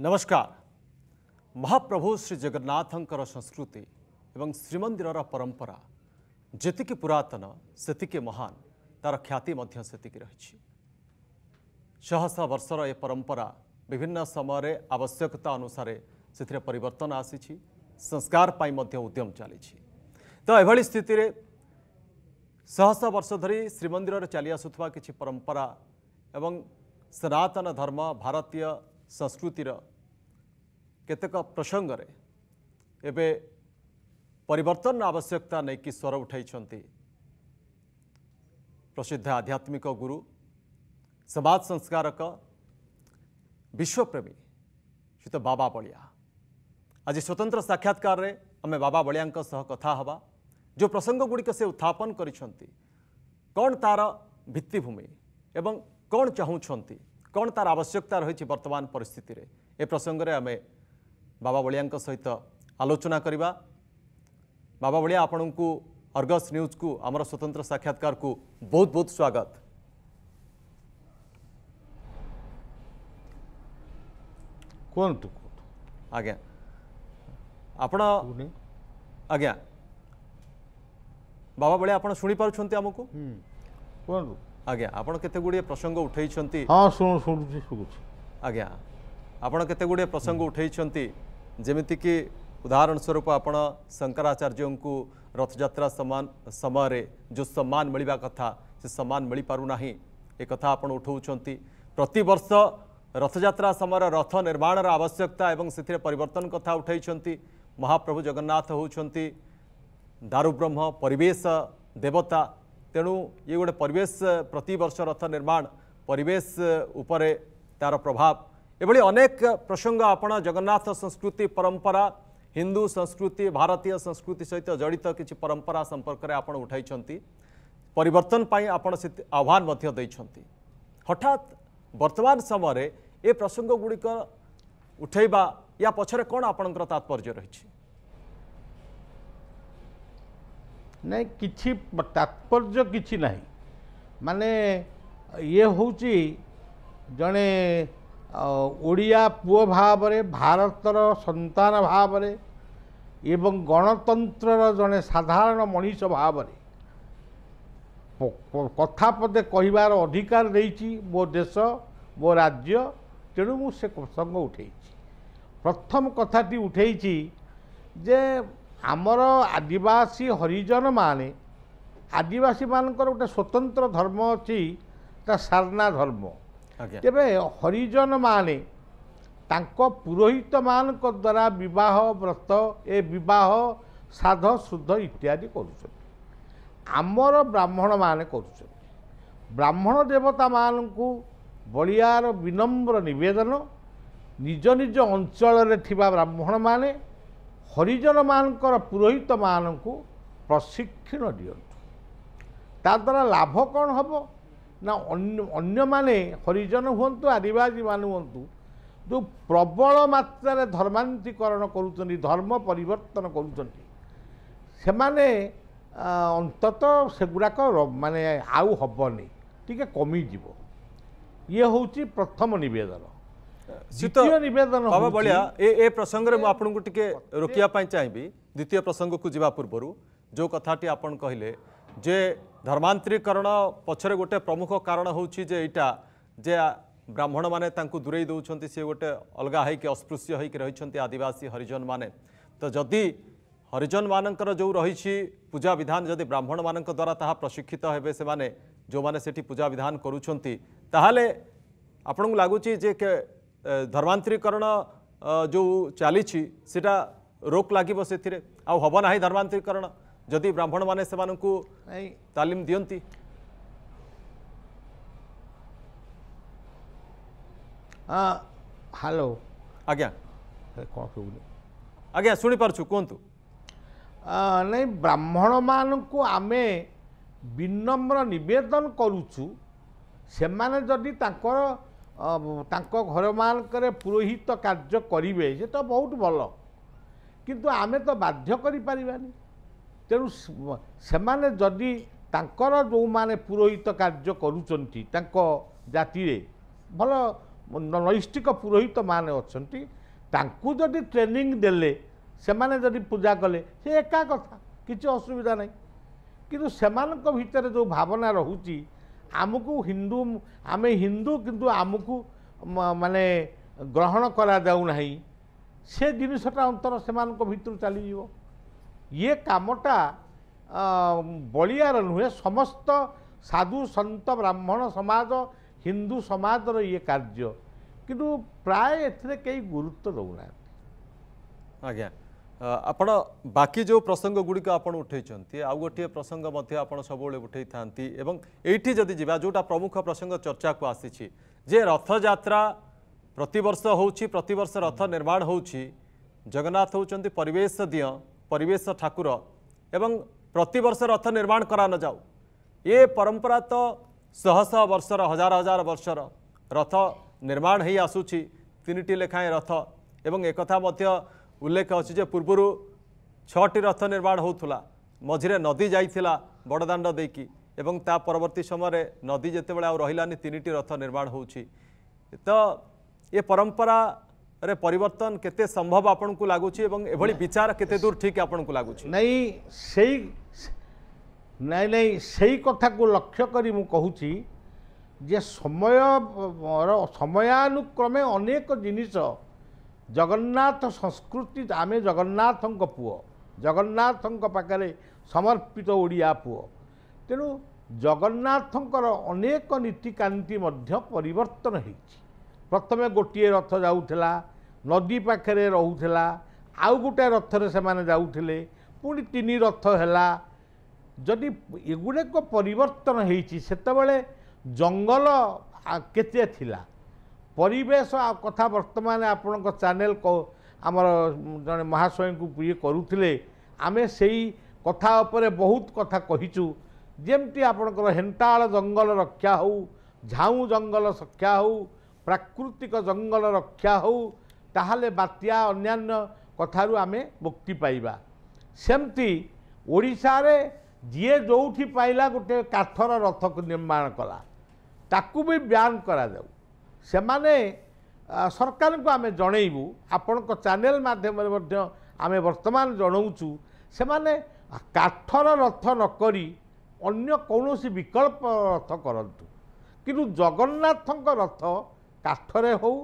नमस्कार महाप्रभु श्री जगन्नाथ संस्कृति एवं श्रीमंदिर परंपरा जी पुरतन से महान तार ख्याति से रही शह शह वर्षर यह परंपरा विभिन्न समय आवश्यकता अनुसार से परर्तन आसी संस्कार उद्यम चली तो यह स्थित शह शह वर्ष धरी श्रीमंदिर चली आसुवा किसी परंपरा एवं सनातन धर्म भारतीय संस्कृतिर केतेक प्रसंगे एवं पर आवश्यकता नहीं कि स्वर उठाई प्रसिद्ध आध्यात्मिक गुरु समाज संस्कारक विश्वप्रेमी तो बाबा बलिया आज स्वतंत्र साक्षात्कार में आम बाबा बलिया कथा हवा जो प्रसंग गुड़िक से उत्थापन कर एवं कौन चाहूँ कौन तार आवश्यकता रही बर्तमान पिस्थितर ए प्रसंगे आम ବାବା ବଳିଆଙ୍କ ସହିତ ଆଲୋଚନା କରିବା ବାବା ବଳିଆ ଆପଣଙ୍କୁ ଅର୍ଗସ୍ ନ୍ୟୁଜ୍କୁ ଆମର ସ୍ୱତନ୍ତ୍ର ସାକ୍ଷାତକାରକୁ ବହୁତ ବହୁତ ସ୍ୱାଗତ କୁହନ୍ତୁ ଆଜ୍ଞା ଆପଣ ଆଜ୍ଞା ବାବା ବଳିଆ ଆପଣ ଶୁଣିପାରୁଛନ୍ତି ଆମକୁ କୁହନ୍ତୁ ଆଜ୍ଞା ଆପଣ କେତେ ଗୁଡ଼ିଏ ପ୍ରସଙ୍ଗ ଉଠାଇଛନ୍ତି ହଁ ଶୁଣୁଛି ଶୁଣୁଛି ଆଜ୍ଞା ଆପଣ କେତେ ଗୁଡ଼ିଏ ପ୍ରସଙ୍ଗ ଉଠାଇଛନ୍ତି जमीक उदाहरण स्वरूप आप शंकराचार्य को रथजात्रा समान समय जो सम्मान मिलवा कथा से सम्मान मिल पारना एक उठाऊँ प्रत वर्ष रथजात्रा समय रथ निर्माण आवश्यकता और परिवर्तन कथा उठाई महाप्रभु जगन्नाथ होती दारुब्रह्म परेश देवता तेणु ये गोटे परेश प्रत रथ निर्माण परेश प्रभाव ଏଭଳି ଅନେକ ପ୍ରସଙ୍ଗ ଆପଣ ଜଗନ୍ନାଥ ସଂସ୍କୃତି ପରମ୍ପରା ହିନ୍ଦୁ ସଂସ୍କୃତି ଭାରତୀୟ ସଂସ୍କୃତି ସହିତ ଜଡ଼ିତ କିଛି ପରମ୍ପରା ସମ୍ପର୍କରେ ଆପଣ ଉଠାଇଛନ୍ତି ପରିବର୍ତ୍ତନ ପାଇଁ ଆପଣ ସେ ଆହ୍ୱାନ ମଧ୍ୟ ଦେଇଛନ୍ତି ହଠାତ୍ ବର୍ତ୍ତମାନ ସମୟରେ ଏ ପ୍ରସଙ୍ଗ ଗୁଡ଼ିକ ଉଠାଇବା ୟା ପଛରେ କ'ଣ ଆପଣଙ୍କର ତାତ୍ପର୍ଯ୍ୟ ରହିଛି ନାଇଁ କିଛି ତାତ୍ପର୍ଯ୍ୟ କିଛି ନାହିଁ ମାନେ ଇଏ ହେଉଛି ଜଣେ ଓଡ଼ିଆ ପୁଅ ଭାବରେ ଭାରତର ସନ୍ତାନ ଭାବରେ ଏବଂ ଗଣତନ୍ତ୍ରର ଜଣେ ସାଧାରଣ ମଣିଷ ଭାବରେ କଥାପଦେ କହିବାର ଅଧିକାର ଦେଇଛି ମୋ ଦେଶ ମୋ ରାଜ୍ୟ ତେଣୁ ମୁଁ ସେ ପ୍ରସଙ୍ଗ ଉଠାଇଛି ପ୍ରଥମ କଥାଟି ଉଠାଇଛି ଯେ ଆମର ଆଦିବାସୀ ହରିଜନମାନେ ଆଦିବାସୀମାନଙ୍କର ଗୋଟେ ସ୍ୱତନ୍ତ୍ର ଧର୍ମ ଅଛି ତା ସାରନା ଧର୍ମ ତେବେ ହରିଜନ ମାନେ ତାଙ୍କ ପୁରୋହିତ ମାନଙ୍କ ଦ୍ୱାରା ବିବାହ ବ୍ରତ ଏ ବିବାହ ସାଧ ଶୁଦ୍ଧ ଇତ୍ୟାଦି କରୁଛନ୍ତି ଆମର ବ୍ରାହ୍ମଣ ମାନେ କରୁଛନ୍ତି ବ୍ରାହ୍ମଣ ଦେବତାମାନଙ୍କୁ ବଳିଆର ବିନମ୍ର ନିବେଦନ ନିଜ ନିଜ ଅଞ୍ଚଳରେ ଥିବା ବ୍ରାହ୍ମଣମାନେ ହରିଜନମାନଙ୍କର ପୁରୋହିତମାନଙ୍କୁ ପ୍ରଶିକ୍ଷଣ ଦିଅନ୍ତୁ ତାଦ୍ୱାରା ଲାଭ କ'ଣ ହେବ ନା ଅନ୍ୟମାନେ ହରିଜନ ହୁଅନ୍ତୁ ଆଦିବାସୀ ମାନେ ହୁଅନ୍ତୁ ଯେଉଁ ପ୍ରବଳ ମାତ୍ରାରେ ଧର୍ମାନ୍ତୀକରଣ କରୁଛନ୍ତି ଧର୍ମ ପରିବର୍ତ୍ତନ କରୁଛନ୍ତି ସେମାନେ ଅନ୍ତତଃ ସେଗୁଡ଼ାକ ମାନେ ଆଉ ହେବନି ଟିକେ କମିଯିବ ଇଏ ହେଉଛି ପ୍ରଥମ ନିବେଦନ ଦ୍ୱିତୀୟ ନିବେଦନ ଭଳିଆ ଏ ଏ ପ୍ରସଙ୍ଗରେ ମୁଁ ଆପଣଙ୍କୁ ଟିକେ ରୋକିବା ପାଇଁ ଚାହିଁବି ଦ୍ୱିତୀୟ ପ୍ରସଙ୍ଗକୁ ଯିବା ପୂର୍ବରୁ ଯେଉଁ କଥାଟି ଆପଣ କହିଲେ ଯେ धर्मांतरीकरण पचर गोटे प्रमुख कारण हूँ यहाँ जे ब्राह्मण माने मैंने दूरे दौरान सी गोटे अलग होस्पृश्य हो रही आदिवासी हरिजन मान तो जदि हरिजन मानक जो रही पूजा विधान जदि ब्राह्मण मान द्वारा ता प्रशिक्षित होते से जो मैंने सेठी पूजा विधान करुँचे आपण को लगुच धर्मांतरीकरण जो चली रोक लगे से आबना धर्मांतरीकरण ଯଦି ବ୍ରାହ୍ମଣମାନେ ସେମାନଙ୍କୁ ତାଲିମ ଦିଅନ୍ତି ହ୍ୟାଲୋ ଆଜ୍ଞା କ'ଣ କହିଲେ ଆଜ୍ଞା ଶୁଣିପାରୁଛୁ କୁହନ୍ତୁ ନାଇଁ ବ୍ରାହ୍ମଣମାନଙ୍କୁ ଆମେ ବିନମ୍ର ନିବେଦନ କରୁଛୁ ସେମାନେ ଯଦି ତାଙ୍କର ତାଙ୍କ ଘରମାନଙ୍କରେ ପୁରୋହିତ କାର୍ଯ୍ୟ କରିବେ ସେ ତ ବହୁତ ଭଲ କିନ୍ତୁ ଆମେ ତ ବାଧ୍ୟ କରିପାରିବାନି ତେଣୁ ସେମାନେ ଯଦି ତାଙ୍କର ଯେଉଁମାନେ ପୁରୋହିତ କାର୍ଯ୍ୟ କରୁଛନ୍ତି ତାଙ୍କ ଜାତିରେ ଭଲ ନୈଷ୍ଠିକ ପୁରୋହିତମାନେ ଅଛନ୍ତି ତାଙ୍କୁ ଯଦି ଟ୍ରେନିଂ ଦେଲେ ସେମାନେ ଯଦି ପୂଜା କଲେ ସେ ଏକା କଥା କିଛି ଅସୁବିଧା ନାହିଁ କିନ୍ତୁ ସେମାନଙ୍କ ଭିତରେ ଯେଉଁ ଭାବନା ରହୁଛି ଆମକୁ ହିନ୍ଦୁ ଆମେ ହିନ୍ଦୁ କିନ୍ତୁ ଆମକୁ ମାନେ ଗ୍ରହଣ କରାଯାଉନାହିଁ ସେ ଜିନିଷଟା ଅନ୍ତର ସେମାନଙ୍କ ଭିତରୁ ଚାଲିଯିବ ଇଏ କାମଟା ବଳିଆର ନୁହେଁ ସମସ୍ତ ସାଧୁ ସନ୍ତ ବ୍ରାହ୍ମଣ ସମାଜ ହିନ୍ଦୁ ସମାଜର ଇଏ କାର୍ଯ୍ୟ କିନ୍ତୁ ପ୍ରାୟ ଏଥିରେ କେହି ଗୁରୁତ୍ୱ ଦେଉନାହାନ୍ତି ଆଜ୍ଞା ଆପଣ ବାକି ଯେଉଁ ପ୍ରସଙ୍ଗଗୁଡ଼ିକ ଆପଣ ଉଠାଇଛନ୍ତି ଆଉ ଗୋଟିଏ ପ୍ରସଙ୍ଗ ମଧ୍ୟ ଆପଣ ସବୁବେଳେ ଉଠାଇଥାନ୍ତି ଏବଂ ଏଇଠି ଯଦି ଯିବା ଯେଉଁଟା ପ୍ରମୁଖ ପ୍ରସଙ୍ଗ ଚର୍ଚ୍ଚାକୁ ଆସିଛି ଯେ ରଥଯାତ୍ରା ପ୍ରତିବର୍ଷ ହେଉଛି ପ୍ରତିବର୍ଷ ରଥ ନିର୍ମାଣ ହେଉଛି ଜଗନ୍ନାଥ ହେଉଛନ୍ତି ପରିବେଶ ଦିଅଁ ପରିବେଶ ଠାକୁର ଏବଂ ପ୍ରତିବର୍ଷ ରଥ ନିର୍ମାଣ କରାନଯାଉ ଏ ପରମ୍ପରା ତ ଶହଶହ ବର୍ଷର ହଜାର ହଜାର ବର୍ଷର ରଥ ନିର୍ମାଣ ହେଇ ଆସୁଛି ତିନିଟି ଲେଖାଏଁ ରଥ ଏବଂ ଏକଥା ମଧ୍ୟ ଉଲ୍ଲେଖ ଅଛି ଯେ ପୂର୍ବରୁ ଛଅଟି ରଥ ନିର୍ମାଣ ହେଉଥିଲା ମଝିରେ ନଦୀ ଯାଇଥିଲା ବଡ଼ଦାଣ୍ଡ ଦେଇକି ଏବଂ ତା ପରବର୍ତ୍ତୀ ସମୟରେ ନଦୀ ଯେତେବେଳେ ଆଉ ରହିଲାନି ତିନିଟି ରଥ ନିର୍ମାଣ ହେଉଛି ତ ଏ ପରମ୍ପରା ରେ ପରିବର୍ତ୍ତନ କେତେ ସମ୍ଭବ ଆପଣଙ୍କୁ ଲାଗୁଛି ଏବଂ ଏଭଳି ବିଚାର କେତେ ଦୂର ଠିକ୍ ଆପଣଙ୍କୁ ଲାଗୁଛି ନାଇଁ ସେଇ ନାଇଁ ନାଇଁ ସେଇ କଥାକୁ ଲକ୍ଷ୍ୟ କରି ମୁଁ କହୁଛି ଯେ ସମୟର ସମୟାନୁକ୍ରମେ ଅନେକ ଜିନିଷ ଜଗନ୍ନାଥ ସଂସ୍କୃତି ଆମେ ଜଗନ୍ନାଥଙ୍କ ପୁଅ ଜଗନ୍ନାଥଙ୍କ ପାଖରେ ସମର୍ପିତ ଓଡ଼ିଆ ପୁଅ ତେଣୁ ଜଗନ୍ନାଥଙ୍କର ଅନେକ ନୀତିକାନ୍ତି ମଧ୍ୟ ପରିବର୍ତ୍ତନ ହୋଇଛି ପ୍ରଥମେ ଗୋଟିଏ ରଥ ଯାଉଥିଲା ନଦୀ ପାଖରେ ରହୁଥିଲା ଆଉ ଗୋଟିଏ ରଥରେ ସେମାନେ ଯାଉଥିଲେ ପୁଣି ତିନି ରଥ ହେଲା ଯଦି ଏଗୁଡ଼ିକ ପରିବର୍ତ୍ତନ ହେଇଛି ସେତେବେଳେ ଜଙ୍ଗଲ କେତେ ଥିଲା ପରିବେଶ କଥା ବର୍ତ୍ତମାନ ଆପଣଙ୍କ ଚ୍ୟାନେଲ ଆମର ଜଣେ ମହାଶୟଙ୍କୁ ଇଏ କରୁଥିଲେ ଆମେ ସେଇ କଥା ଉପରେ ବହୁତ କଥା କହିଛୁ ଯେମିତି ଆପଣଙ୍କର ହେନ୍ତାଳ ଜଙ୍ଗଲ ରକ୍ଷା ହଉ ଝାଉଁ ଜଙ୍ଗଲ ରକ୍ଷା ହଉ ପ୍ରାକୃତିକ ଜଙ୍ଗଲ ରକ୍ଷା ହେଉ ତାହେଲେ ବାତ୍ୟା ଅନ୍ୟାନ୍ୟ କଥାରୁ ଆମେ ମୁକ୍ତି ପାଇବା ସେମିତି ଓଡ଼ିଶାରେ ଯିଏ ଯେଉଁଠି ପାଇଲା ଗୋଟିଏ କାଠର ରଥକୁ ନିର୍ମାଣ କଲା ତାକୁ ବି ବ୍ୟାନ୍ କରାଯାଉ ସେମାନେ ସରକାରଙ୍କୁ ଆମେ ଜଣେଇବୁ ଆପଣଙ୍କ ଚ୍ୟାନେଲ ମାଧ୍ୟମରେ ମଧ୍ୟ ଆମେ ବର୍ତ୍ତମାନ ଜଣାଉଛୁ ସେମାନେ କାଠର ରଥ ନକରି ଅନ୍ୟ କୌଣସି ବିକଳ୍ପ ରଥ କରନ୍ତୁ କିନ୍ତୁ ଜଗନ୍ନାଥଙ୍କ ରଥ କାଠରେ ହେଉ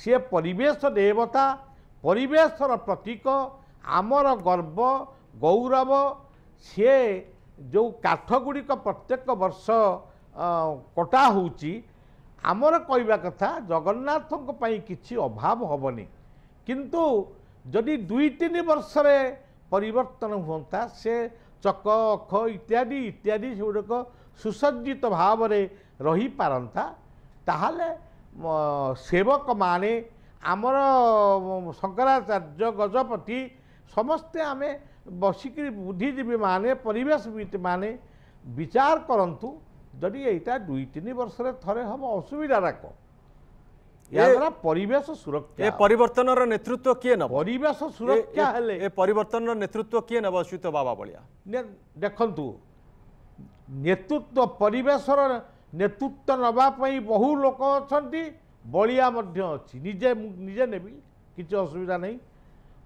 ସିଏ ପରିବେଶ ଦେବତା ପରିବେଶର ପ୍ରତୀକ ଆମର ଗର୍ବ ଗୌରବ ସିଏ ଯେଉଁ କାଠଗୁଡ଼ିକ ପ୍ରତ୍ୟେକ ବର୍ଷ କଟା ହେଉଛି ଆମର କହିବା କଥା ଜଗନ୍ନାଥଙ୍କ ପାଇଁ କିଛି ଅଭାବ ହେବନି କିନ୍ତୁ ଯଦି ଦୁଇ ତିନି ବର୍ଷରେ ପରିବର୍ତ୍ତନ ହୁଅନ୍ତା ସେ ଚକ ଅଖ ଇତ୍ୟାଦି ଇତ୍ୟାଦି ସେଗୁଡ଼ିକ ସୁସଜ୍ଜିତ ଭାବରେ ରହିପାରନ୍ତା ତାହେଲେ ସେବକମାନେ ଆମର ଶଙ୍କରାଚାର୍ଯ୍ୟ ଗଜପତି ସମସ୍ତେ ଆମେ ବସିକିରି ବୁଦ୍ଧିଜୀବୀମାନେ ପରିବେଶବିତମାନେ ବିଚାର କରନ୍ତୁ ଯଦି ଏଇଟା ଦୁଇ ତିନି ବର୍ଷରେ ଥରେ ହେବ ଅସୁବିଧା ଯାକ ଏହାଦ୍ୱାରା ପରିବେଶ ସୁରକ୍ଷା ପରିବର୍ତ୍ତନର ନେତୃତ୍ୱ କିଏ ନେବ ପରିବେଶ ସୁରକ୍ଷା ହେଲେ ଏ ପରିବର୍ତ୍ତନର ନେତୃତ୍ୱ କିଏ ନେବ ଅସ୍ୟୁତ ବାବା ଭଳିଆ ଦେଖନ୍ତୁ ନେତୃତ୍ୱ ପରିବେଶର ନେତୃତ୍ୱ ନେବା ପାଇଁ ବହୁ ଲୋକ ଅଛନ୍ତି ବଳିଆ ମଧ୍ୟ ଅଛି ନିଜେ ମୁଁ ନିଜେ ନେବି କିଛି ଅସୁବିଧା ନାହିଁ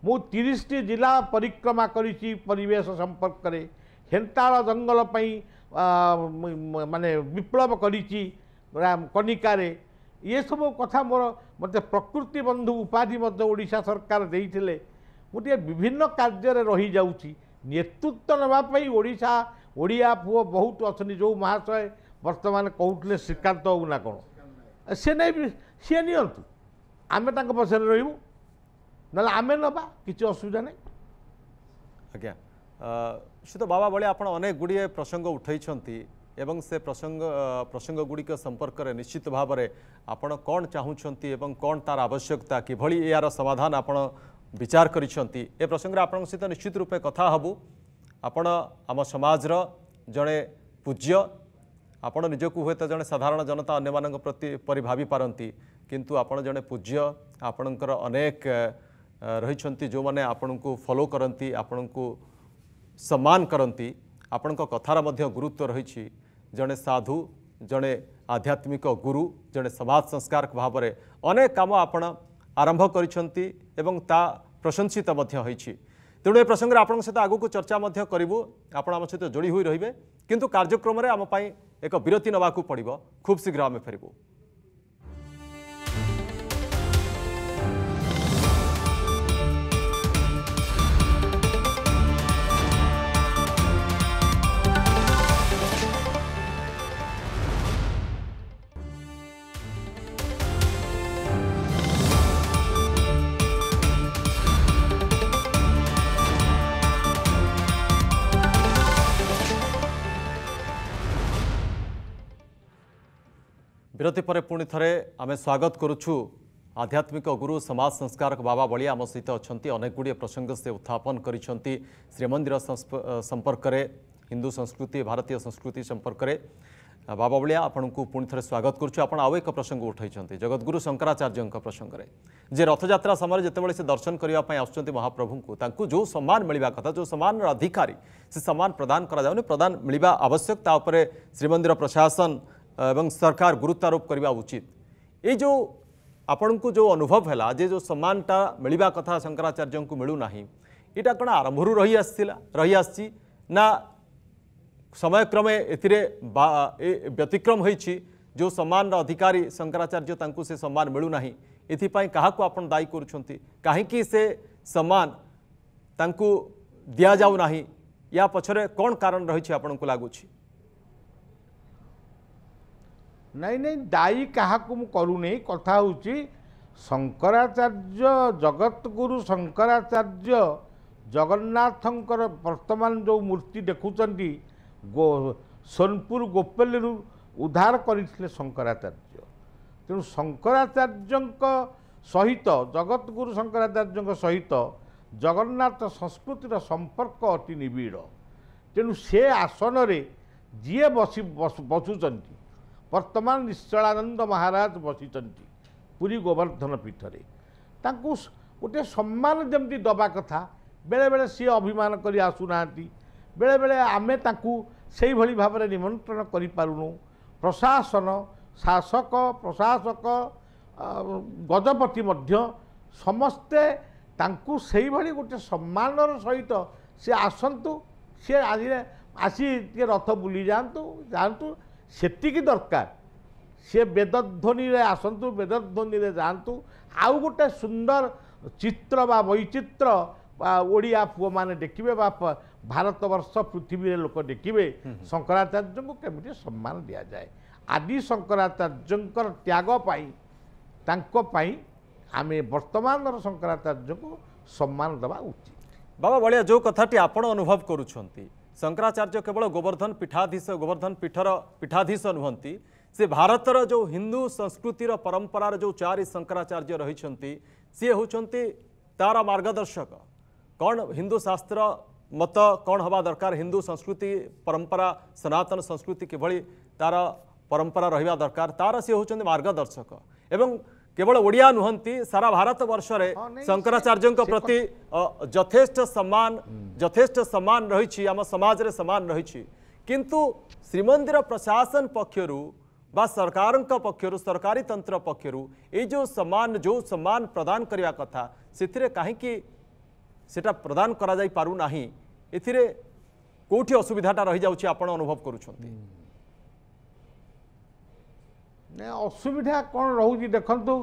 ମୁଁ ତିରିଶଟି ଜିଲ୍ଲା ପରିକ୍ରମା କରିଛି ପରିବେଶ ସମ୍ପର୍କରେ ହେନ୍ତାଳ ଜଙ୍ଗଲ ପାଇଁ ମାନେ ବିପ୍ଳବ କରିଛି କନିକାରେ ଏସବୁ କଥା ମୋର ମୋତେ ପ୍ରକୃତି ବନ୍ଧୁ ଉପାଧି ମଧ୍ୟ ଓଡ଼ିଶା ସରକାର ଦେଇଥିଲେ ମୁଁ ଟିକେ ବିଭିନ୍ନ କାର୍ଯ୍ୟରେ ରହିଯାଉଛି ନେତୃତ୍ୱ ନେବା ପାଇଁ ଓଡ଼ିଶା ଓଡ଼ିଆ ପୁଅ ବହୁତ ଅଛନ୍ତି ଯେଉଁ ମହାଶୟ ବର୍ତ୍ତମାନ କହୁଥିଲେ ଶ୍ରୀକାନ୍ତ ବାବୁ ନା କ'ଣ ସେ ନେଇ ସିଏ ନିଅନ୍ତୁ ଆମେ ତାଙ୍କ ପଛରେ ରହିବୁ ନହେଲେ ଆମେ ନେବା କିଛି ଅସୁବିଧା ନାହିଁ ଆଜ୍ଞା ସୁତ ବାବା ଭଳି ଆପଣ ଅନେକ ଗୁଡ଼ିଏ ପ୍ରସଙ୍ଗ ଉଠାଇଛନ୍ତି ଏବଂ ସେ ପ୍ରସଙ୍ଗ ପ୍ରସଙ୍ଗ ଗୁଡ଼ିକ ସମ୍ପର୍କରେ ନିଶ୍ଚିତ ଭାବରେ ଆପଣ କ'ଣ ଚାହୁଁଛନ୍ତି ଏବଂ କ'ଣ ତା'ର ଆବଶ୍ୟକତା କିଭଳି ଏହାର ସମାଧାନ ଆପଣ ବିଚାର କରିଛନ୍ତି ଏ ପ୍ରସଙ୍ଗରେ ଆପଣଙ୍କ ସହିତ ନିଶ୍ଚିତ ରୂପେ କଥା ହେବୁ ଆପଣ ଆମ ସମାଜର ଜଣେ ପୂଜ୍ୟ ଆପଣ ନିଜକୁ ହୁଏତ ଜଣେ ସାଧାରଣ ଜନତା ଅନ୍ୟମାନଙ୍କ ପ୍ରତି ପରି ଭାବିପାରନ୍ତି କିନ୍ତୁ ଆପଣ ଜଣେ ପୂଜ୍ୟ ଆପଣଙ୍କର ଅନେକ ରହିଛନ୍ତି ଯେଉଁମାନେ ଆପଣଙ୍କୁ ଫଲୋ କରନ୍ତି ଆପଣଙ୍କୁ ସମ୍ମାନ କରନ୍ତି ଆପଣଙ୍କ କଥାର ମଧ୍ୟ ଗୁରୁତ୍ୱ ରହିଛି ଜଣେ ସାଧୁ ଜଣେ ଆଧ୍ୟାତ୍ମିକ ଗୁରୁ ଜଣେ ସମାଜ ସଂସ୍କାରକ ଭାବରେ ଅନେକ କାମ ଆପଣ ଆରମ୍ଭ କରିଛନ୍ତି ଏବଂ ତା ପ୍ରଶଂସିତ ମଧ୍ୟ ହୋଇଛି ତେଣୁ ଏ ପ୍ରସଙ୍ଗରେ ଆପଣଙ୍କ ସହିତ ଆଗକୁ ଚର୍ଚ୍ଚା ମଧ୍ୟ କରିବୁ ଆପଣ ଆମ ସହିତ ଯୋଡ଼ି ହୋଇ ରହିବେ କିନ୍ତୁ କାର୍ଯ୍ୟକ୍ରମରେ ଆମ ପାଇଁ ଏକ ବିରତି ନେବାକୁ ପଡ଼ିବ ଖୁବ୍ ଶୀଘ୍ର ଆମେ ଫେରିବୁ विरती पर पुणि थे आम स्वागत करुच्छू आध्यात्मिक गुरु समाज संस्कारक बाबा बली आम सहित अच्छा अनेक गुड़े प्रसंग से उत्थापन कर श्रीमंदिर संपर्क हिंदू संस्कृति भारतीय संस्कृति संपर्क बाबा बली आपको पुणि थे स्वागत करुँ आउ एक प्रसंग उठाई जगदगुरु शंकराचार्य में जे रथजात्रा समय जिते से दर्शन करने आस महाप्रभु को जो सम्मान मिलवा कथा जो सम्मान अधिकारी से सम्मान प्रदान कर प्रदान मिलवा आवश्यक श्रीमंदिर प्रशासन एवं सरकार गुरुत्वारोप करवा उचित ये जो आपण को जो अनुभव है जे जो सम्मानटा मिलवा कथा शंकराचार्य को मिलूना यहाँ कौन आरंभ रही रही आ समय क्रमे ए व्यतिक्रम हो जो सम्मान अधिकारी शंकराचार्य से सम्मान मिलूना एथपाई क्या आप दायी कर कहीं से दि जाऊना या पचर कौन कारण रही आपण को लगुच्छी ନାଇଁ ନାଇଁ ଦାୟୀ କାହାକୁ ମୁଁ କରୁନି କଥା ହେଉଛି ଶଙ୍କରାଚାର୍ଯ୍ୟ ଜଗତଗୁରୁ ଶଙ୍କରାଚାର୍ଯ୍ୟ ଜଗନ୍ନାଥଙ୍କର ବର୍ତ୍ତମାନ ଯେଉଁ ମୂର୍ତ୍ତି ଦେଖୁଛନ୍ତି ସୋନପୁର ଗୋପାଲିରୁ ଉଦ୍ଧାର କରିଥିଲେ ଶଙ୍କରାଚାର୍ଯ୍ୟ ତେଣୁ ଶଙ୍କରାଚାର୍ଯ୍ୟଙ୍କ ସହିତ ଜଗତଗୁରୁ ଶଙ୍କରାଚାର୍ଯ୍ୟଙ୍କ ସହିତ ଜଗନ୍ନାଥ ସଂସ୍କୃତିର ସମ୍ପର୍କ ଅତି ନିବିଡ଼ ତେଣୁ ସେ ଆସନରେ ଯିଏ ବସି ବସୁଛନ୍ତି ବର୍ତ୍ତମାନ ନିଶ୍ଚଳାନନ୍ଦ ମହାରାଜ ବସିଛନ୍ତି ପୁରୀ ଗୋବର୍ଦ୍ଧନ ପୀଠରେ ତାଙ୍କୁ ଗୋଟିଏ ସମ୍ମାନ ଯେମିତି ଦେବା କଥା ବେଳେବେଳେ ସିଏ ଅଭିମାନ କରି ଆସୁନାହାନ୍ତି ବେଳେବେଳେ ଆମେ ତାଙ୍କୁ ସେଇଭଳି ଭାବରେ ନିମନ୍ତ୍ରଣ କରିପାରୁନୁ ପ୍ରଶାସନ ଶାସକ ପ୍ରଶାସକ ଗଜପତି ମଧ୍ୟ ସମସ୍ତେ ତାଙ୍କୁ ସେଇଭଳି ଗୋଟେ ସମ୍ମାନର ସହିତ ସେ ଆସନ୍ତୁ ସିଏ ଆଜି ଆସି ଟିକେ ରଥ ବୁଲି ଯାଆନ୍ତୁ ଯାଆନ୍ତୁ ସେତିକି ଦରକାର ସେ ବେଦଧ୍ୱନିରେ ଆସନ୍ତୁ ବେଦଧ୍ୱନିରେ ଯାଆନ୍ତୁ ଆଉ ଗୋଟେ ସୁନ୍ଦର ଚିତ୍ର ବା ବୈଚିତ୍ର ବା ଓଡ଼ିଆ ପୁଅମାନେ ଦେଖିବେ ବା ଭାରତବର୍ଷ ପୃଥିବୀରେ ଲୋକ ଦେଖିବେ ଶଙ୍କରାଚାର୍ଯ୍ୟଙ୍କୁ କେମିତି ସମ୍ମାନ ଦିଆଯାଏ ଆଦି ଶଙ୍କରାଚାର୍ଯ୍ୟଙ୍କର ତ୍ୟାଗ ପାଇଁ ତାଙ୍କ ପାଇଁ ଆମେ ବର୍ତ୍ତମାନର ଶଙ୍କରାଚାର୍ଯ୍ୟଙ୍କୁ ସମ୍ମାନ ଦେବା ଉଚିତ ବାବା ବଳିଆ ଯେଉଁ କଥାଟି ଆପଣ ଅନୁଭବ କରୁଛନ୍ତି ଶଙ୍କରାଚାର୍ଯ୍ୟ କେବଳ ଗୋବର୍ଦ୍ଧନ ପୀଠାଧୀଶ ଗୋବର୍ଦ୍ଧନ ପୀଠର ପୀଠାଧୀଶ ନୁହନ୍ତି ସେ ଭାରତର ଯେଉଁ ହିନ୍ଦୁ ସଂସ୍କୃତିର ପରମ୍ପରାର ଯେଉଁ ଚାରି ଶଙ୍କରାଚାର୍ଯ୍ୟ ରହିଛନ୍ତି ସିଏ ହେଉଛନ୍ତି ତାର ମାର୍ଗଦର୍ଶକ କ'ଣ ହିନ୍ଦୁ ଶାସ୍ତ୍ର ମତ କ'ଣ ହେବା ଦରକାର ହିନ୍ଦୁ ସଂସ୍କୃତି ପରମ୍ପରା ସନାତନ ସଂସ୍କୃତି କିଭଳି ତାର ପରମ୍ପରା ରହିବା ଦରକାର ତାର ସିଏ ହେଉଛନ୍ତି ମାର୍ଗଦର୍ଶକ ଏବଂ केवल ओडिया नुहंती सारा भारत वर्षर हाँ, शंकराचार्य प्रति जथेष सम्मान जथेष सम्मान रही आम समाज में सम्मान रही किंतु श्रीमंदिर प्रशासन पक्षर बा सरकार पक्षर सरकारी तंत्र पक्षर ये जो सम्मान जो सम्मान प्रदान करने कथा से कहीं प्रदान करोटी असुविधाटा रही जाऊँ आप अनुभव करुँच ଅସୁବିଧା କ'ଣ ରହୁଛି ଦେଖନ୍ତୁ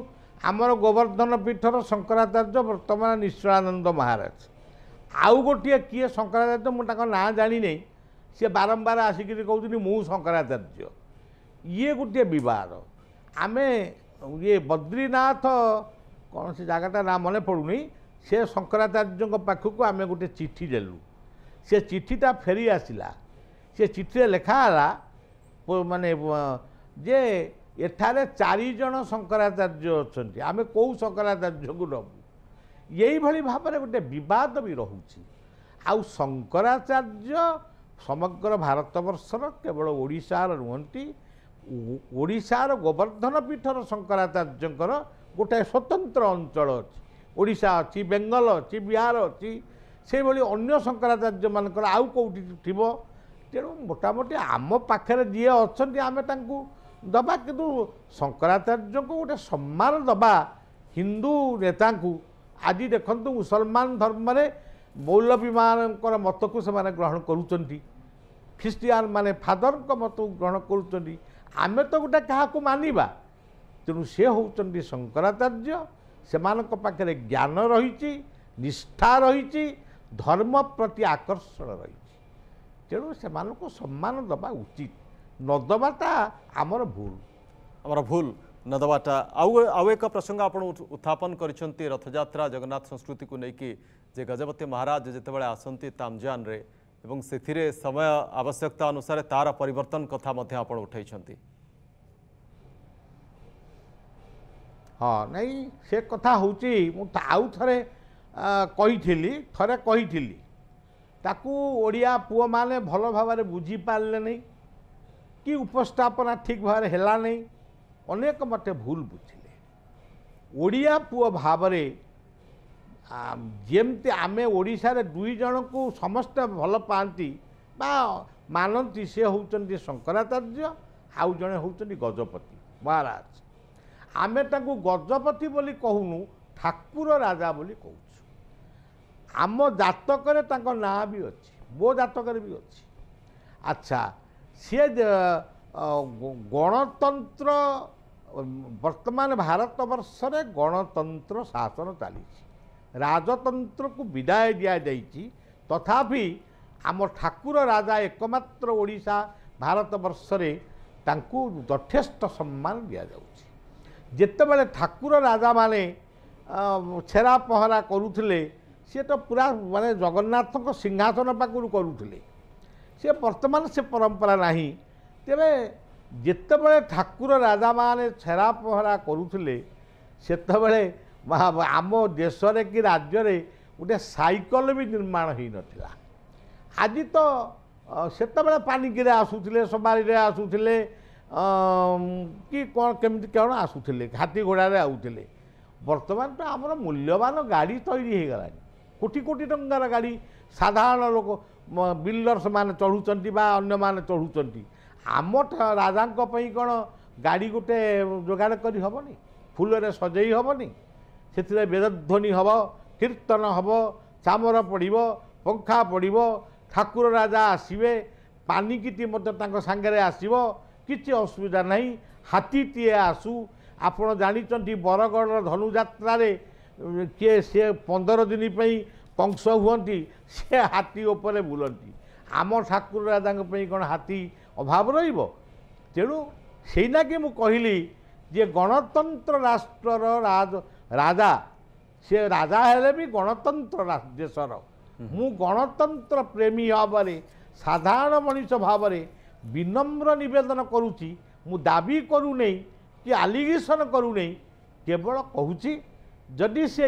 ଆମର ଗୋବର୍ଦ୍ଧନ ପୀଠର ଶଙ୍କରାଚାର୍ଯ୍ୟ ବର୍ତ୍ତମାନ ନିଶ୍ଚଳାନନ୍ଦ ମହାରାଜ ଆଉ ଗୋଟିଏ କିଏ ଶଙ୍କରାଚାର୍ଯ୍ୟ ମୁଁ ତାଙ୍କ ନାଁ ଜାଣିନି ସିଏ ବାରମ୍ବାର ଆସିକିରି କହୁଛନ୍ତି ମୁଁ ଶଙ୍କରାଚାର୍ଯ୍ୟ ଇଏ ଗୋଟିଏ ବିବାଦ ଆମେ ଇଏ ବଦ୍ରିନାଥ କ'ଣ ସେ ଜାଗାଟା ନାଁ ମନେ ପଡ଼ୁନି ସେ ଶଙ୍କରାଚାର୍ଯ୍ୟଙ୍କ ପାଖକୁ ଆମେ ଗୋଟେ ଚିଠି ଦେଲୁ ସେ ଚିଠିଟା ଫେରି ଆସିଲା ସେ ଚିଠିରେ ଲେଖା ହେଲା ମାନେ ଯେ ଏଠାରେ ଚାରିଜଣ ଶଙ୍କରାଚାର୍ଯ୍ୟ ଅଛନ୍ତି ଆମେ କେଉଁ ଶଙ୍କରାଚାର୍ଯ୍ୟକୁ ନେବୁ ଏଇଭଳି ଭାବରେ ଗୋଟେ ବିବାଦ ବି ରହୁଛି ଆଉ ଶଙ୍କରାଚାର୍ଯ୍ୟ ସମଗ୍ର ଭାରତବର୍ଷର କେବଳ ଓଡ଼ିଶାର ନୁହଁନ୍ତି ଓଡ଼ିଶାର ଗୋବର୍ଦ୍ଧନ ପୀଠର ଶଙ୍କରାଚାର୍ଯ୍ୟଙ୍କର ଗୋଟାଏ ସ୍ୱତନ୍ତ୍ର ଅଞ୍ଚଳ ଅଛି ଓଡ଼ିଶା ଅଛି ବେଙ୍ଗଲ ଅଛି ବିହାର ଅଛି ସେଇଭଳି ଅନ୍ୟ ଶଙ୍କରାଚାର୍ଯ୍ୟମାନଙ୍କର ଆଉ କେଉଁଠି ଥିବ ତେଣୁ ମୋଟାମୋଟି ଆମ ପାଖରେ ଯିଏ ଅଛନ୍ତି ଆମେ ତାଙ୍କୁ ଦେବା କିନ୍ତୁ ଶଙ୍କରାଚାର୍ଯ୍ୟଙ୍କୁ ଗୋଟେ ସମ୍ମାନ ଦେବା ହିନ୍ଦୁ ନେତାଙ୍କୁ ଆଜି ଦେଖନ୍ତୁ ମୁସଲମାନ ଧର୍ମରେ ମୌଲବୀମାନଙ୍କର ମତକୁ ସେମାନେ ଗ୍ରହଣ କରୁଛନ୍ତି ଖ୍ରୀଷ୍ଟିଆନ ମାନେ ଫାଦରଙ୍କ ମତକୁ ଗ୍ରହଣ କରୁଛନ୍ତି ଆମେ ତ ଗୋଟେ କାହାକୁ ମାନିବା ତେଣୁ ସେ ହେଉଛନ୍ତି ଶଙ୍କରାଚାର୍ଯ୍ୟ ସେମାନଙ୍କ ପାଖରେ ଜ୍ଞାନ ରହିଛି ନିଷ୍ଠା ରହିଛି ଧର୍ମ ପ୍ରତି ଆକର୍ଷଣ ରହିଛି ତେଣୁ ସେମାନଙ୍କୁ ସମ୍ମାନ ଦେବା ଉଚିତ ନଦେବାଟା ଆମର ଭୁଲ ଆମର ଭୁଲ ନଦେବାଟା ଆଉ ଆଉ ଏକ ପ୍ରସଙ୍ଗ ଆପଣ ଉତ୍ଥାପନ କରିଛନ୍ତି ରଥଯାତ୍ରା ଜଗନ୍ନାଥ ସଂସ୍କୃତିକୁ ନେଇକି ଯେ ଗଜପତି ମହାରାଜ ଯେତେବେଳେ ଆସନ୍ତି ତାମଜାନରେ ଏବଂ ସେଥିରେ ସମୟ ଆବଶ୍ୟକତା ଅନୁସାରେ ତାର ପରିବର୍ତ୍ତନ କଥା ମଧ୍ୟ ଆପଣ ଉଠାଇଛନ୍ତି ହଁ ନାଇଁ ସେ କଥା ହେଉଛି ମୁଁ ଆଉ ଥରେ କହିଥିଲି ଥରେ କହିଥିଲି ତାକୁ ଓଡ଼ିଆ ପୁଅମାନେ ଭଲ ଭାବରେ ବୁଝିପାରିଲେନି କି ଉପସ୍ଥାପନା ଠିକ୍ ଭାବରେ ହେଲା ନାହିଁ ଅନେକ ମୋତେ ଭୁଲ ବୁଝିଲେ ଓଡ଼ିଆ ପୁଅ ଭାବରେ ଯେମିତି ଆମେ ଓଡ଼ିଶାରେ ଦୁଇ ଜଣଙ୍କୁ ସମସ୍ତେ ଭଲ ପାଆନ୍ତି ବା ମାନନ୍ତି ସେ ହେଉଛନ୍ତି ଶଙ୍କରାଚାର୍ଯ୍ୟ ଆଉ ଜଣେ ହେଉଛନ୍ତି ଗଜପତି ମହାରାଜ ଆମେ ତାଙ୍କୁ ଗଜପତି ବୋଲି କହୁନୁ ଠାକୁର ରାଜା ବୋଲି କହୁଛୁ ଆମ ଜାତକରେ ତାଙ୍କ ନାଁ ବି ଅଛି ମୋ ଜାତକରେ ବି ଅଛି ଆଚ୍ଛା ସିଏ ଗଣତନ୍ତ୍ର ବର୍ତ୍ତମାନ ଭାରତବର୍ଷରେ ଗଣତନ୍ତ୍ର ଶାସନ ଚାଲିଛି ରାଜତନ୍ତ୍ରକୁ ବିଦାୟ ଦିଆଯାଇଛି ତଥାପି ଆମ ଠାକୁର ରାଜା ଏକମାତ୍ର ଓଡ଼ିଶା ଭାରତବର୍ଷରେ ତାଙ୍କୁ ଯଥେଷ୍ଟ ସମ୍ମାନ ଦିଆଯାଉଛି ଯେତେବେଳେ ଠାକୁର ରାଜାମାନେ ଛେରା ପହଁରା କରୁଥିଲେ ସିଏ ତ ପୁରା ମାନେ ଜଗନ୍ନାଥଙ୍କ ସିଂହାସନ ପାଖରୁ କରୁଥିଲେ ସେ ବର୍ତ୍ତମାନ ସେ ପରମ୍ପରା ନାହିଁ ତେବେ ଯେତେବେଳେ ଠାକୁର ରାଜାମାନେ ଛେରା ପହରା କରୁଥିଲେ ସେତେବେଳେ ଆମ ଦେଶରେ କି ରାଜ୍ୟରେ ଗୋଟେ ସାଇକଲ ବି ନିର୍ମାଣ ହୋଇନଥିଲା ଆଜି ତ ସେତେବେଳେ ପାନିକିରେ ଆସୁଥିଲେ ସବାରିରେ ଆସୁଥିଲେ କି କ'ଣ କେମିତି କ'ଣ ଆସୁଥିଲେ ହାତୀ ଘୋଡ଼ାରେ ଆସୁଥିଲେ ବର୍ତ୍ତମାନ ତ ଆମର ମୂଲ୍ୟବାନ ଗାଡ଼ି ତৈରି ହୋଇଗଲାଣି କୋଟି କୋଟି ଟଙ୍କାର ଗାଡ଼ି ସାଧାରଣ ଲୋକ ବିଲ୍ଡର୍ସ ମାନେ ଚଢ଼ୁଛନ୍ତି ବା ଅନ୍ୟମାନେ ଚଢ଼ୁଛନ୍ତି ଆମ ରାଜାଙ୍କ ପାଇଁ କ'ଣ ଗାଡ଼ି ଗୋଟେ ଯୋଗାଡ଼ କରି ହେବନି ଫୁଲରେ ସଜେଇ ହେବନି ସେଥିରେ ବେଦଧ୍ୱନି ହେବ କୀର୍ତ୍ତନ ହେବ ଚାମର ପଡ଼ିବ ପଙ୍ଖା ପଡ଼ିବ ଠାକୁର ରାଜା ଆସିବେ ପାନିକିଟି ମଧ୍ୟ ତାଙ୍କ ସାଙ୍ଗରେ ଆସିବ କିଛି ଅସୁବିଧା ନାହିଁ ହାତୀଟିଏ ଆସୁ ଆପଣ ଜାଣିଛନ୍ତି ବରଗଡ଼ର ଧନୁଯାତ୍ରାରେ କିଏ ସିଏ ପନ୍ଦର ଦିନ ପାଇଁ କଂସ ହୁଅନ୍ତି ସେ ହାତୀ ଉପରେ ବୁଲନ୍ତି ଆମ ଠାକୁର ରାଜାଙ୍କ ପାଇଁ କ'ଣ ହାତୀ ଅଭାବ ରହିବ ତେଣୁ ସେଇନାକି ମୁଁ କହିଲି ଯେ ଗଣତନ୍ତ୍ର ରାଷ୍ଟ୍ରର ରାଜା ସେ ରାଜା ହେଲେ ବି ଗଣତନ୍ତ୍ର ଦେଶର ମୁଁ ଗଣତନ୍ତ୍ର ପ୍ରେମୀ ଭାବରେ ସାଧାରଣ ମଣିଷ ଭାବରେ ବିନମ୍ର ନିବେଦନ କରୁଛି ମୁଁ ଦାବି କରୁନାହିଁ କି ଆଲିଗେସନ୍ କରୁନାହିଁ କେବଳ କହୁଛି ଯଦି ସେ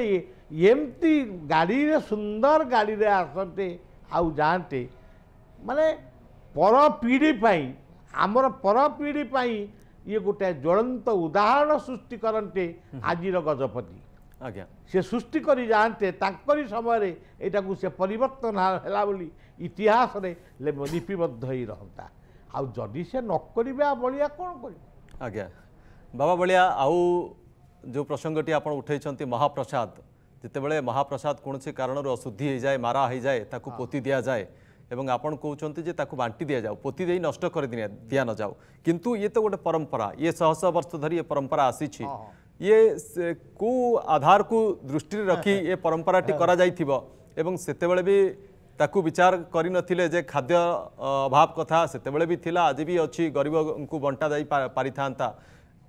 ଏମିତି ଗାଡ଼ିରେ ସୁନ୍ଦର ଗାଡ଼ିରେ ଆସନ୍ତେ ଆଉ ଯାଆନ୍ତେ ମାନେ ପର ପିଢ଼ି ପାଇଁ ଆମର ପର ପିଢ଼ି ପାଇଁ ଇଏ ଗୋଟାଏ ଜ୍ୱଳନ୍ତ ଉଦାହରଣ ସୃଷ୍ଟି କରନ୍ତେ ଆଜିର ଗଜପତି ଆଜ୍ଞା ସେ ସୃଷ୍ଟି କରି ଯାଆନ୍ତେ ତାଙ୍କରି ସମୟରେ ଏଇଟାକୁ ସେ ପରିବର୍ତ୍ତନ ହେଲା ବୋଲି ଇତିହାସରେ ଲିପିବଦ୍ଧ ହେଇ ରହନ୍ତା ଆଉ ଯଦି ସେ ନ କରିବେ ଆଉ ବଳିଆ କ'ଣ କରିବେ ଆଜ୍ଞା ବାବା ବଳିଆ ଆଉ ଯେଉଁ ପ୍ରସଙ୍ଗଟି ଆପଣ ଉଠାଇଛନ୍ତି ମହାପ୍ରସାଦ যেতবে মহাপ্রসাদ কোণী কারণর অশুদ্ধি হয়ে যায় মারা হয়ে যায় তাকে পোতি দিয়া যায় এবং আপনার কৌন যে তাকে বাটি দিয়া যাও পোতি দিয়ে নষ্ট করে দিয়া নযাও কিন্তু ইয়ে তো গোটে পরম্পরা ইয়ে শহ শহ বর্ষ ধর ইয়ে পরম্পরা আসিছি ইয়ে কু আধার কু দৃষ্টি রাখি এ পরম্পরাটি করা যাইথিব এবং সেতবে বি ତାକୁ ବିଚାର କରିନଥିଲେ ଯେ ଖାଦ୍ୟ ଅଭାବ କଥା ସେତେବେଳେ ବି ଥିଲା ଆଜି ବି ଅଛି ଗରିବଙ୍କୁ ବଣ୍ଟା ଯାଇ ପାରିଥାନ୍ତା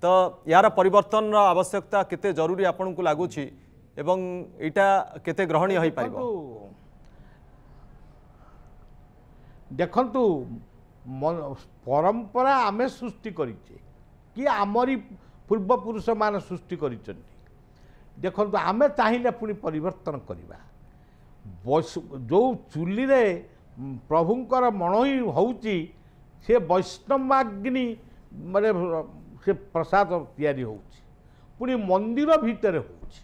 ତ ଏହାର ପରିବର୍ତ୍ତନର ଆବଶ୍ୟକତା କେତେ ଜରୁରୀ ଆପଣଙ୍କୁ ଲାଗୁଛି ଏବଂ ଏଇଟା କେତେ ଗ୍ରହଣୀୟ ହେଇପାରିବ ଦେଖନ୍ତୁ ପରମ୍ପରା ଆମେ ସୃଷ୍ଟି କରିଛେ କି ଆମରି ପୂର୍ବପୁରୁଷମାନେ ସୃଷ୍ଟି କରିଛନ୍ତି ଦେଖନ୍ତୁ ଆମେ ଚାହିଁଲେ ପୁଣି ପରିବର୍ତ୍ତନ କରିବା ଯେଉଁ ଚୁଲିରେ ପ୍ରଭୁଙ୍କର ମଣ ହିଁ ହେଉଛି ସେ ବୈଷ୍ଣବାଗ୍ନି ମାନେ ସେ ପ୍ରସାଦ ତିଆରି ହେଉଛି ପୁଣି ମନ୍ଦିର ଭିତରେ ହେଉଛି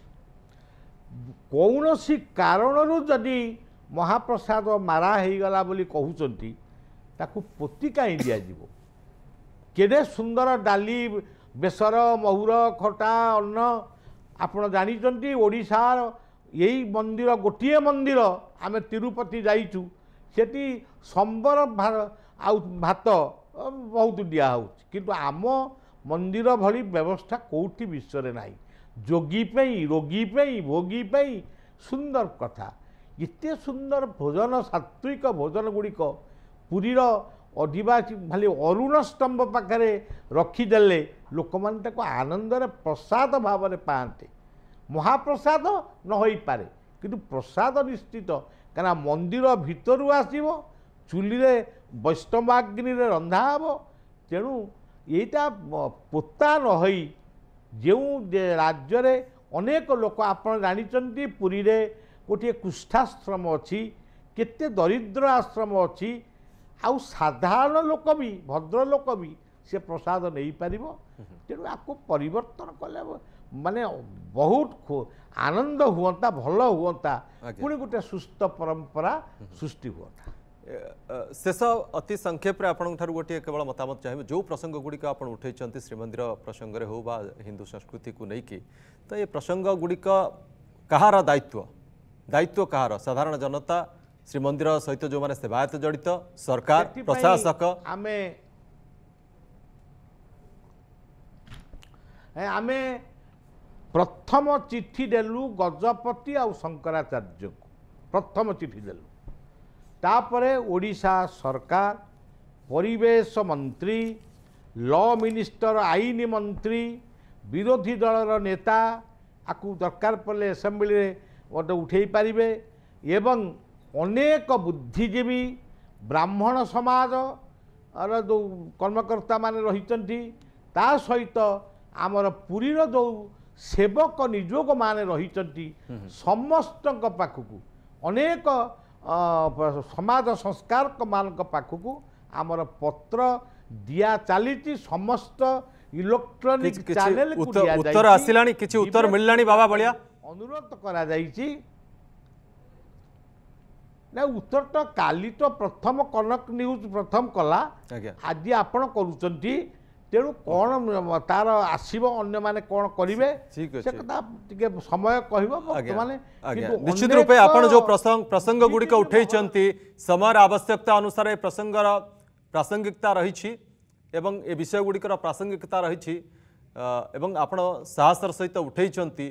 କୌଣସି କାରଣରୁ ଯଦି ମହାପ୍ରସାଦ ମାରା ହେଇଗଲା ବୋଲି କହୁଛନ୍ତି ତାକୁ ପୋତି କାହିଁ ଦିଆଯିବ କେତେ ସୁନ୍ଦର ଡାଲି ବେସର ମହୁର ଖଟା ଅନ୍ନ ଆପଣ ଜାଣିଛନ୍ତି ଓଡ଼ିଶାର ଏଇ ମନ୍ଦିର ଗୋଟିଏ ମନ୍ଦିର ଆମେ ତିରୁପତି ଯାଇଛୁ ସେଠି ସମ୍ବର ଆଉ ଭାତ ବହୁତ ଦିଆହେଉଛି କିନ୍ତୁ ଆମ ମନ୍ଦିର ଭଳି ବ୍ୟବସ୍ଥା କେଉଁଠି ବିଶ୍ୱରେ ନାହିଁ ଯୋଗୀ ପାଇଁ ରୋଗୀ ପାଇଁ ଭୋଗୀ ପାଇଁ ସୁନ୍ଦର କଥା ଏତେ ସୁନ୍ଦର ଭୋଜନ ସାତ୍ୱିକ ଭୋଜନ ଗୁଡ଼ିକ ପୁରୀର ଅଧିବାସୀ ଖାଲି ଅରୁଣ ସ୍ତମ୍ଭ ପାଖରେ ରଖିଦେଲେ ଲୋକମାନେ ତାକୁ ଆନନ୍ଦରେ ପ୍ରସାଦ ଭାବରେ ପାଆନ୍ତେ ମହାପ୍ରସାଦ ନ ହୋଇପାରେ କିନ୍ତୁ ପ୍ରସାଦ ନିଶ୍ଚିତ କାରଣ ମନ୍ଦିର ଭିତରୁ ଆସିବ ଚୁଲିରେ ବୈଷ୍ଣବାଗ୍ନିରେ ରନ୍ଧା ହେବ ତେଣୁ ଏଇଟା ପୋତା ନ ହୋଇ ଯେଉଁ ରାଜ୍ୟରେ ଅନେକ ଲୋକ ଆପଣ ଜାଣିଛନ୍ତି ପୁରୀରେ ଗୋଟିଏ କୁଷ୍ଠାଶ୍ରମ ଅଛି କେତେ ଦରିଦ୍ର ଆଶ୍ରମ ଅଛି ଆଉ ସାଧାରଣ ଲୋକ ବି ଭଦ୍ରଲୋକ ବି ସେ ପ୍ରସାଦ ନେଇପାରିବ ତେଣୁ ଆକୁ ପରିବର୍ତ୍ତନ କଲେ ମାନେ ବହୁତ ଆନନ୍ଦ ହୁଅନ୍ତା ଭଲ ହୁଅନ୍ତା ପୁଣି ଗୋଟେ ସୁସ୍ଥ ପରମ୍ପରା ସୃଷ୍ଟି ହୁଅନ୍ତା ଶେଷ ଅତି ସଂକ୍ଷେପରେ ଆପଣଙ୍କ ଠାରୁ ଗୋଟିଏ କେବଳ ମତାମତ ଚାହିଁବେ ଯେଉଁ ପ୍ରସଙ୍ଗ ଗୁଡ଼ିକ ଆପଣ ଉଠାଇଛନ୍ତି ଶ୍ରୀମନ୍ଦିର ପ୍ରସଙ୍ଗରେ ହେଉ ବା ହିନ୍ଦୁ ସଂସ୍କୃତିକୁ ନେଇକି ତ ଏ ପ୍ରସଙ୍ଗ ଗୁଡ଼ିକ କାହାର ଦାୟିତ୍ୱ ଦାୟିତ୍ୱ କାହାର ସାଧାରଣ ଜନତା ଶ୍ରୀମନ୍ଦିର ସହିତ ଯେଉଁମାନେ ସେବାୟତ ଜଡ଼ିତ ସରକାର ପ୍ରଶାସକ ଆମେ ଆମେ ପ୍ରଥମ ଚିଠି ଦେଲୁ ଗଜପତି ଆଉ ଶଙ୍କରାଚାର୍ଯ୍ୟକୁ ପ୍ରଥମ ଚିଠି ଦେଲୁ ତାପରେ ଓଡ଼ିଶା ସରକାର ପରିବେଶ ମନ୍ତ୍ରୀ ଲ ମିନିଷ୍ଟର ଆଇନ ମନ୍ତ୍ରୀ ବିରୋଧୀ ଦଳର ନେତା ଆକୁ ଦରକାର ପଡ଼ିଲେ ଆସେମ୍ବଲିରେ ଗୋଟେ ଉଠାଇ ପାରିବେ ଏବଂ ଅନେକ ବୁଦ୍ଧିଜୀବୀ ବ୍ରାହ୍ମଣ ସମାଜର ଯେଉଁ କର୍ମକର୍ତ୍ତାମାନେ ରହିଛନ୍ତି ତା ସହିତ ଆମର ପୁରୀର ଯେଉଁ ସେବକ ନିଯୋଗମାନେ ରହିଛନ୍ତି ସମସ୍ତଙ୍କ ପାଖକୁ ଅନେକ ସମାଜ ସଂସ୍କାରକମାନଙ୍କ ପାଖକୁ ଆମର ପତ୍ର ଦିଆ ଚାଲିଛି ସମସ୍ତ ଇଲେକ୍ଟ୍ରୋନିକ୍ ଚ୍ୟାନେଲ ଉତ୍ତର ଆସିଲାଣି କିଛି ଉତ୍ତର ମିଳିଲାଣି ବାବା ଭଳିଆ ଅନୁରୋଧ କରାଯାଇଛି ନା ଉତ୍ତର ତ କାଲି ତ ପ୍ରଥମ କନକ ନ୍ୟୁଜ୍ ପ୍ରଥମ କଲା ଆଜି ଆପଣ କରୁଛନ୍ତି ତେଣୁ କ'ଣ ତାର ଆସିବ ଅନ୍ୟମାନେ କ'ଣ କରିବେ ସେ କଥା ଟିକେ ସମୟ କହିବ ବର୍ତ୍ତମାନ ନିଶ୍ଚିତ ରୂପେ ଆପଣ ଯେଉଁ ପ୍ରସଙ୍ଗ ଗୁଡ଼ିକ ଉଠାଇଛନ୍ତି ସମୟର ଆବଶ୍ୟକତା ଅନୁସାରେ ପ୍ରସଙ୍ଗର ପ୍ରାସଙ୍ଗିକତା ରହିଛି ଏବଂ ଏ ବିଷୟ ଗୁଡ଼ିକର ପ୍ରାସଙ୍ଗିକତା ରହିଛି ଏବଂ ଆପଣ ସାହସର ସହିତ ଉଠାଇଛନ୍ତି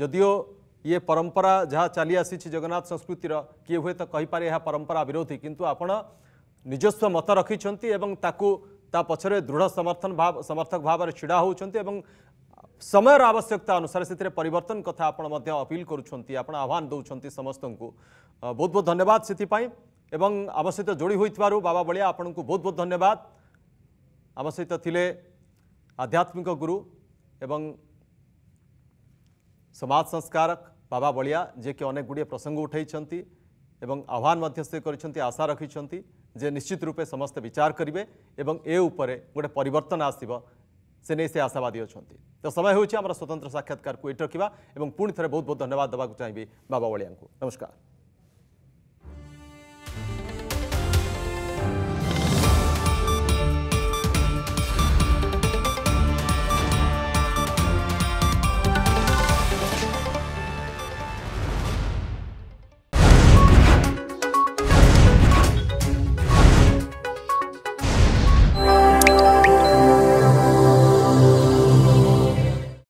ଯଦିଓ ଇଏ ପରମ୍ପରା ଯାହା ଚାଲି ଆସିଛି ଜଗନ୍ନାଥ ସଂସ୍କୃତିର କିଏ ହୁଏତ କହିପାରେ ଏହା ପରମ୍ପରା ବିରୋଧୀ କିନ୍ତୁ ଆପଣ ନିଜସ୍ୱ ମତ ରଖିଛନ୍ତି ଏବଂ ତାକୁ ତା ପଛରେ ଦୃଢ଼ ସମର୍ଥନ ଭାବ ସମର୍ଥକ ଭାବରେ ଛିଡ଼ା ହେଉଛନ୍ତି ଏବଂ ସମୟର ଆବଶ୍ୟକତା ଅନୁସାରେ ସେଥିରେ ପରିବର୍ତ୍ତନ କଥା ଆପଣ ମଧ୍ୟ ଅପିଲ୍ କରୁଛନ୍ତି ଆପଣ ଆହ୍ୱାନ ଦେଉଛନ୍ତି ସମସ୍ତଙ୍କୁ ବହୁତ ବହୁତ ଧନ୍ୟବାଦ ସେଥିପାଇଁ ଏବଂ ଆମ ସହିତ ଯୋଡ଼ି ହୋଇଥିବାରୁ ବାବା ବଳିଆ ଆପଣଙ୍କୁ ବହୁତ ବହୁତ ଧନ୍ୟବାଦ ଆମ ସହିତ ଥିଲେ ଆଧ୍ୟାତ୍ମିକ ଗୁରୁ ଏବଂ ସମାଜ ସଂସ୍କାରକ ବାବା ବଳିଆ ଯିଏକି ଅନେକ ଗୁଡ଼ିଏ ପ୍ରସଙ୍ଗ ଉଠାଇଛନ୍ତି ଏବଂ ଆହ୍ୱାନ ମଧ୍ୟ ସେ କରିଛନ୍ତି ଆଶା ରଖିଛନ୍ତି ଯେ ନିଶ୍ଚିତ ରୂପେ ସମସ୍ତେ ବିଚାର କରିବେ ଏବଂ ଏ ଉପରେ ଗୋଟେ ପରିବର୍ତ୍ତନ ଆସିବ ସେ ନେଇ ସେ ଆଶାବାଦୀ ଅଛନ୍ତି ତ ସମୟ ହେଉଛି ଆମର ସ୍ୱତନ୍ତ୍ର ସାକ୍ଷାତକାରକୁ ଏଇଠି ରଖିବା ଏବଂ ପୁଣି ଥରେ ବହୁତ ବହୁତ ଧନ୍ୟବାଦ ଦେବାକୁ ଚାହିଁବି ବାବା ବଳିଆଙ୍କୁ ନମସ୍କାର